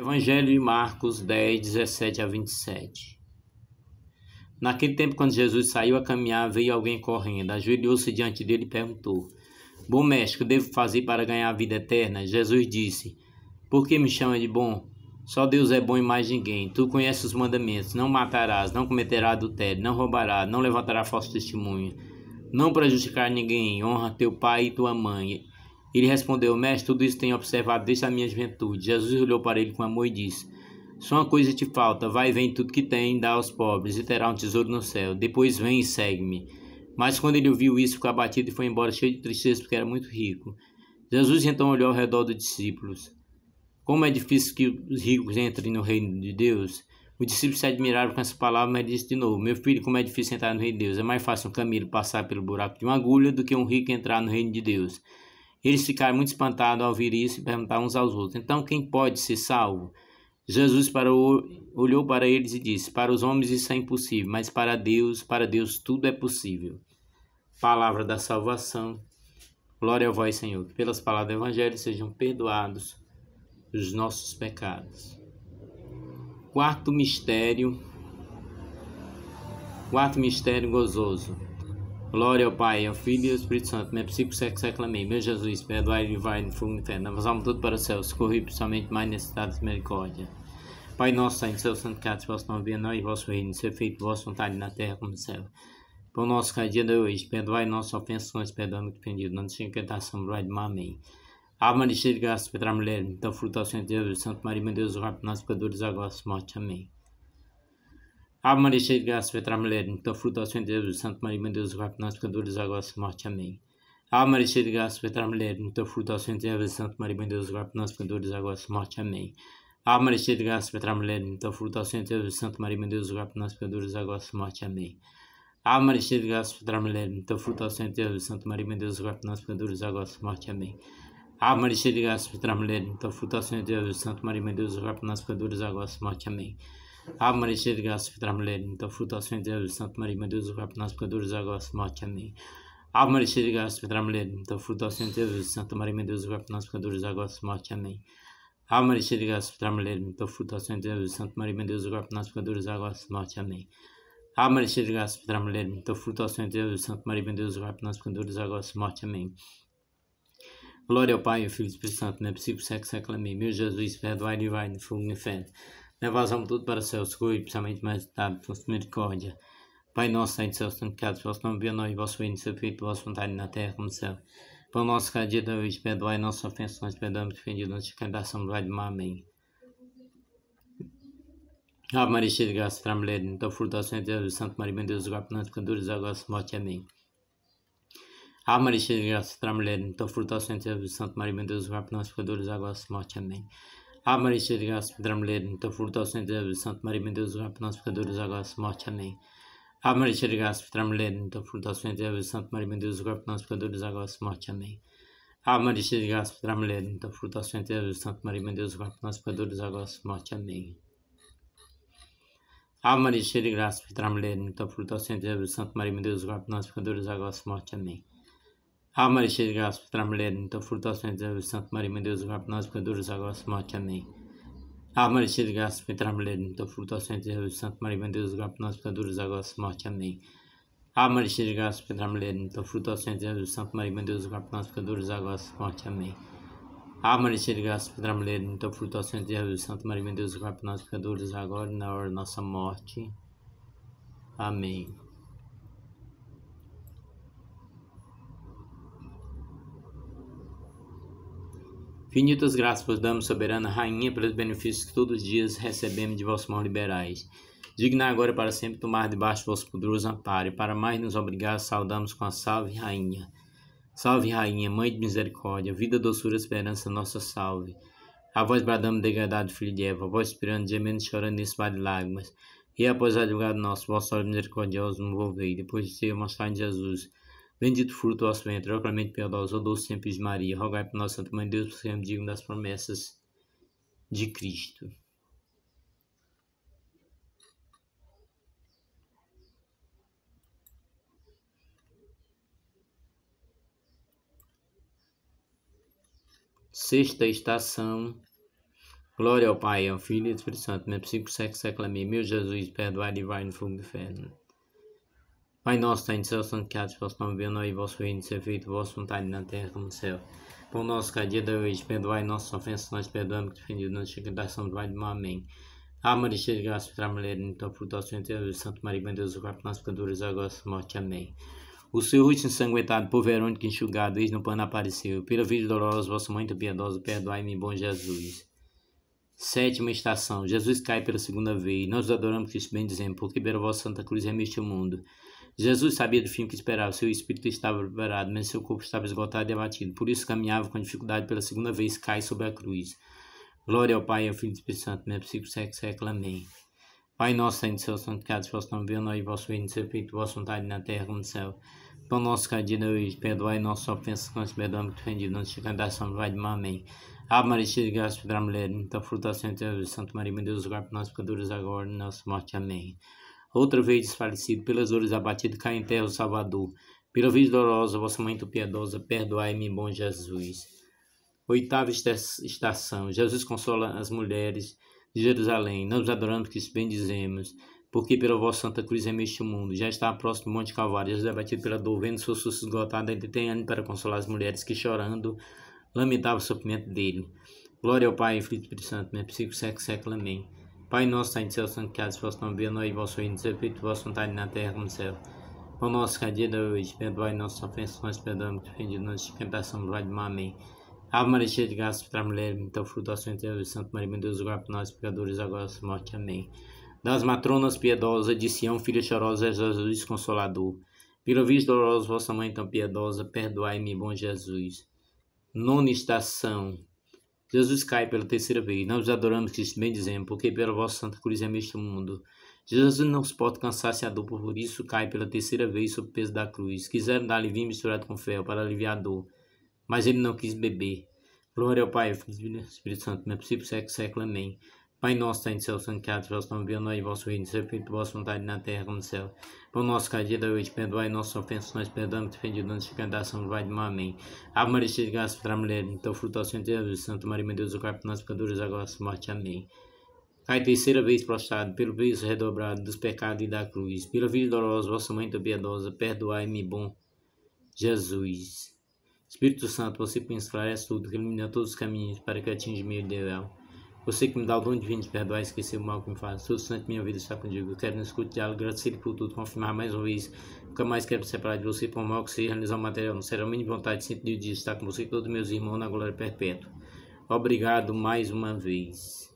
Evangelho de Marcos 10, 17 a 27. Naquele tempo, quando Jesus saiu a caminhar, veio alguém correndo, ajoelhou-se diante dele e perguntou: Bom mestre, o que devo fazer para ganhar a vida eterna? Jesus disse: Por que me chama de bom? Só Deus é bom e mais ninguém. Tu conheces os mandamentos: não matarás, não cometerás adultério, não roubarás, não levantarás falso testemunho, não prejudicar ninguém, honra teu pai e tua mãe. Ele respondeu: Mestre, tudo isso tenho observado desde a minha juventude. Jesus olhou para ele com amor e disse: Só uma coisa te falta: vai e vem tudo que tem, dá aos pobres, e terá um tesouro no céu. Depois vem e segue-me. Mas quando ele ouviu isso, ficou abatido e foi embora cheio de tristeza, porque era muito rico. Jesus então olhou ao redor dos discípulos. Como é difícil que os ricos entrem no reino de Deus. Os discípulos se admiraram com essa palavra, mas disse de novo: Meu filho, como é difícil entrar no reino de Deus. É mais fácil um camelo passar pelo buraco de uma agulha do que um rico entrar no reino de Deus. Eles ficaram muito espantados ao ouvir isso e perguntaram uns aos outros: Então, quem pode ser salvo? Jesus parou, olhou para eles e disse: Para os homens isso é impossível, mas para Deus, para Deus tudo é possível. Palavra da salvação. Glória a vós, Senhor. Que pelas palavras do Evangelho sejam perdoados os nossos pecados. Quarto mistério. Quarto mistério gozoso Glória ao Pai, ao Filho e ao Espírito Santo, na psicossexo aclamei. Meu Jesus, perdoai, livrai no fogo eterno, avançamos tudo para o céu, socorri principalmente mais necessidades de misericórdia. Pai nosso, Senhor, seu santificado, vosso nome, venha nós e vosso reino, seja feito vossa vontade na terra como no céu. Pão nosso cada dia de hoje, perdoai nossas ofensas, nós perdoamos que ofendido, não deixe tentação, do mal, amém. Ave Maria, cheia de graça, Pedra Mulher, então fruto ao Senhor Deus, Santo Maria, meu Deus, o Rápido, nós pecadores, agora a morte, amém. Ave Maria, cheia de graça, o mulher, muita fruta ao Senhor Deus, Santo Maria, meu Deus, Pai, nós pecadores, agora e morte. Amém. Ave Maria, cheia de graça, o mulher, muita fruta ao Senhor Deus, Santo Maria, meu Deus, Pai, nós pecadores, agora e morte. Amém. Ave Maria, cheia de graça, o mulher, muita fruta ao Senhor Deus, Santo Maria, meu Deus, Pai, nós pecadores, agora e morte. Amém. Ave Maria, cheia de graça, o mulher, muita fruta ao Senhor Deus, Santo Maria, meu Deus, Pai, nós pecadores, agora e morte. Amém. Ave Maria, cheia de graça, o mulher, muita fruta ao Senhor Deus, Santo Maria, meu Deus, Pai, nós pecadores, agora e morte. Amém. Ave Maria, cheia de graça, o mulher, então fruta ao Senhor Jesus, Santa Maria, meu Deus, o Pai, nós pecadores, agora e morte. Amém. Ave Maria, cheia de graça, o mulher, então fruta ao Senhor Jesus, Santa Maria, meu Deus, o Pai, nós pecadores, agora e morte. Amém. Ave Maria, cheia de graça, o mulher, então fruta ao Senhor Jesus, Santa Maria, meu Deus, o Pai, nós pecadores, agora e morte. Amém. Ave Maria, cheia de graça, o mulher, então fruta ao Senhor Jesus, Santa Maria, meu Deus, o Pai, nós pecadores, agora e morte. Amém. Glória ao Pai, ao Filho e ao Espírito Santo, na princípio, século, século, amém. Meu Jesus, perdoai-nos e vai no fogo no inferno. Levação tudo para seus ruídos, principalmente mais tarde por misericórdia. Pai nosso, Senhor, céu, santificado, vosso nome, venha nós, vosso reino, seu feito, vossa vontade na terra como no céu. Pão nosso cada dia da vez, perdoai nossas ofensões perdoamos ofendidos, antes de candação do mar, amém. Ave Maria, cheia de graça, para a mulher, então fruto da sua Deus, Santo Maria, meu Deus, guarda nós pecadores, agora e morte, amém. Ave Maria, cheia de graça, para a mulher, então fruto da Deus, Santo Maria, meu Deus, guarda nós pecadores, agora e morte, amém. A Maria cheia de graça, Pedra Mulher, no teu fruto ao centro Santo Maria, meu Deus, rogai por nós pecadores, agora morte. Amém. A Maria cheia de graça, Pedra Mulher, no teu fruto ao centro Santo Maria, meu Deus, rogai por nós pecadores, agora morte. Amém. A Maria cheia de graça, Pedra Mulher, no teu ao centro Santo Maria, meu Deus, rogai por nós pecadores, agora morte. Amém. A Maria cheia de graça, Pedra Mulher, no teu ao centro Santo Maria, meu Deus, rogai por nós pecadores, agora morte. Amém. Ave Maria, cheia de graça, Petra mulher, então fruto ao Senhor Jesus, Santo Maria, meu Deus, rogai por nós, pecadores, agora e morte. Amém. Ave Maria, cheia de graça, Petra mulher, então fruto ao Senhor Jesus, Santo Maria, meu Deus, rogai por nós, pecadores, agora e morte. Amém. Ave Maria, cheia de graça, Petra mulher, então fruto ao Senhor Jesus, Santo Maria, meu Deus, rogai por nós, pecadores, agora e morte. Amém. Ave Maria, cheia de graça, Petra mulher, então fruto ao Senhor Jesus, Santo Maria, meu Deus, rogai por nós, pecadores, agora na hora da nossa morte. Amém. Finitas graças vos damos, soberana rainha, pelos benefícios que todos os dias recebemos de vossas mãos liberais. Digna agora para sempre tomar debaixo vosso poderoso amparo, e para mais nos obrigar, saudamos com a salve rainha. Salve rainha, mãe de misericórdia, vida, doçura, esperança, nossa salve. A vós bradamos degradado, filho de Eva, a vós esperando, gemendo, chorando nesse vale de lágrimas. E após a lugar nosso, vosso olho misericordioso, nos envolvei, depois de ser mostrado em Jesus Bendito fruto do vosso ventre, ó clemente piedosa, ó doce sempre de Maria, rogai por nosso Santo Mãe Deus, por sermos dignos das promessas de Cristo. Sexta estação. Glória ao Pai, ao Filho e ao Espírito Santo, Meu Psico, sexo, Meu Jesus, perdoai e vai no fogo do inferno. Pai nosso, tem de céu, santificado vosso nome, venha e vosso reino, ser feito vosso vontade na terra como no céu. Pão nosso cada dia da hoje, perdoai nossas ofensas, nós perdoamos que ofendido não chega da ação do vale do amém. Ah, e cheia de graça, para a mulher, então fruto do Senhor, Deus, Santo Maria, bem Deus, o corpo nas pecadores, agora e morte, amém. O seu rosto ensanguentado, por Verônica enxugado, eis no pano apareceu. Pela vida dolorosa, vosso mãe piedoso perdoai-me, bom Jesus. Sétima estação, Jesus cai pela segunda vez. Nós adoramos Cristo, bem dizendo, porque pela vossa Santa Cruz remiste o mundo. Jesus sabia do fim que esperava. Seu espírito estava preparado, mas seu corpo estava esgotado e abatido. Por isso caminhava com dificuldade pela segunda vez, cai sobre a cruz. Glória ao Pai, e ao Filho e ao Espírito Santo, meu psico, sexo, século, amém. Pai nosso, Senhor, Senhor santificado, se vosso nome venha, nós vosso reino, seja feito, vossa vontade na terra como no céu. Pão nosso cada hoje, perdoai nossas ofensas, nós perdoamos que ofendido, não te candação, vai de mão, amém. Ave Maria, cheia de graça, pedra mulher, muita fruta, Senhor, Santo Maria, meu Deus, guarda nós pecadores agora, na nossa morte, amém outra vez desfalecido, pelas dores abatido, cai em terra o Salvador. Pela vida dolorosa, vossa muito piedosa, perdoai-me, bom Jesus. Oitava estação, Jesus consola as mulheres de Jerusalém. Não nos adoramos que se bendizemos, porque pela vossa santa cruz é o mundo. Já está próximo do Monte Calvário, Jesus é abatido pela dor, vendo sua susto esgotada, ainda tem ânimo para consolar as mulheres que chorando lamentavam o sofrimento dele. Glória ao Pai, Filho e Espírito Santo, meu né? psico, século, século, amém. Pai nosso, em céu, santificado se vosso nome, venha nós e vosso reino, seja feito vosso vontade na terra como no céu. O nosso cadê hoje, perdoai nossas ofensas, nós perdoamos que ofendidos, não nos tentação do vale amém. Ave Maria, cheia de graça, para a mulher, então fruto da sua de Santo Maria, meu Deus, agora para nós, pecadores, agora a morte, amém. Das matronas piedosas, de Sião, filha chorosa, é Jesus Consolador. Pelo visto doloroso, vossa mãe tão piedosa, perdoai-me, bom Jesus. Nona estação, Jesus cai pela terceira vez. Não os adoramos, Cristo, bem dizendo, porque pela vossa Santa Cruz é do mundo. Jesus não suporta cansaço e a dor, por isso cai pela terceira vez sob o peso da cruz. Quiseram dar alivio vinho misturado com fé para aliviar a dor, mas ele não quis beber. Glória ao Pai, Filho e Espírito Santo, não é possível, século, século, amém. Pai nosso, tem de ser santificado vosso nome, venha nós vosso reino, seja feito vossa vontade na terra como no céu. Pão nosso cada dia noite, perdoai nossas ofensas, nós perdoamos, defendido, antes de cantar, São Vai de Amém. Ave Maria, cheia de graça, para a mulher, então fruto ao Senhor Jesus, Santo Maria, meu Deus, o corpo nós pecadores, agora a morte. Amém. Cai terceira vez prostrado, pelo peso redobrado dos pecados e da cruz, pela vida dolorosa, vossa mãe tão piedosa, perdoai-me, bom Jesus. Espírito Santo, você que esclarece tudo, que ilumina todos os caminhos para que atinja o meio ideal você que me dá o dom divino de perdoar e esquecer o mal que me faz. o santo minha vida está contigo. Eu quero nesse culto diálogo agradecer por tudo, confirmar mais uma vez. Nunca mais quero me separar de você, por mal que seja, realizar o material. Não será a minha vontade, sempre de estar com você e todos meus irmãos na glória perpétua. Obrigado mais uma vez.